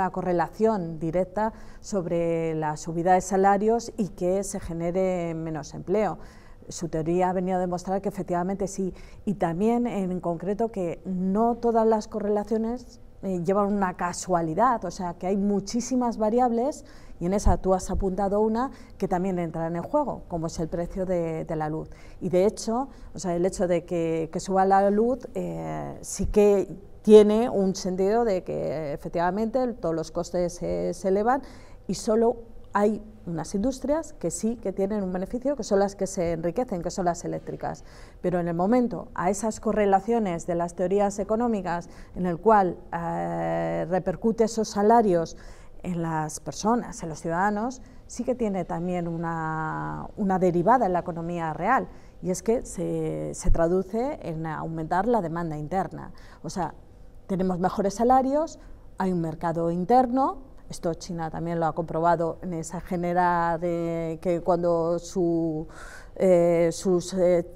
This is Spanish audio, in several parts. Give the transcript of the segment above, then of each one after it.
La correlación directa sobre la subida de salarios y que se genere menos empleo. Su teoría ha venido a demostrar que efectivamente sí, y también en concreto que no todas las correlaciones eh, llevan una casualidad, o sea que hay muchísimas variables y en esa tú has apuntado una que también entra en juego, como es el precio de, la luz. Y de hecho, o sea, el hecho de que, suba la luz eh, sí que tiene un sentido de que efectivamente todos los costes se elevan y solo hay unas industrias que sí que tienen un beneficio, que son las que se enriquecen, que son las eléctricas. Pero en el momento, a esas correlaciones de las teorías económicas, en el cual eh, repercute esos salarios en las personas, en los ciudadanos, sí que tiene también una, derivada en la economía real, y es que se, traduce en aumentar la demanda interna. O sea, tenemos mejores salarios, hay un mercado interno, esto China también lo ha comprobado en esa genera de que cuando eh, sus eh,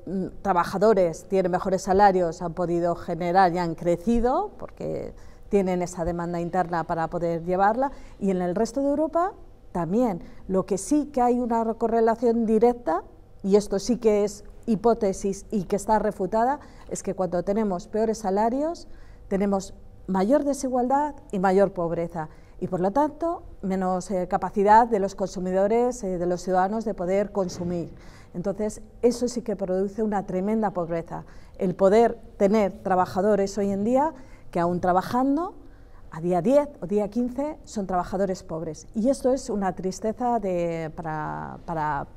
trabajadores tienen mejores salarios han podido generar y han crecido porque tienen esa demanda interna para poder llevarla y en el resto de Europa también. Lo que sí que hay una correlación directa y esto sí que es hipótesis y que está refutada es que cuando tenemos peores salarios tenemos mayor desigualdad y mayor pobreza y por lo tanto menos eh, capacidad de los consumidores, eh, de los ciudadanos de poder consumir. Entonces eso sí que produce una tremenda pobreza, el poder tener trabajadores hoy en día que aún trabajando a día 10 o día 15 son trabajadores pobres y esto es una tristeza para, para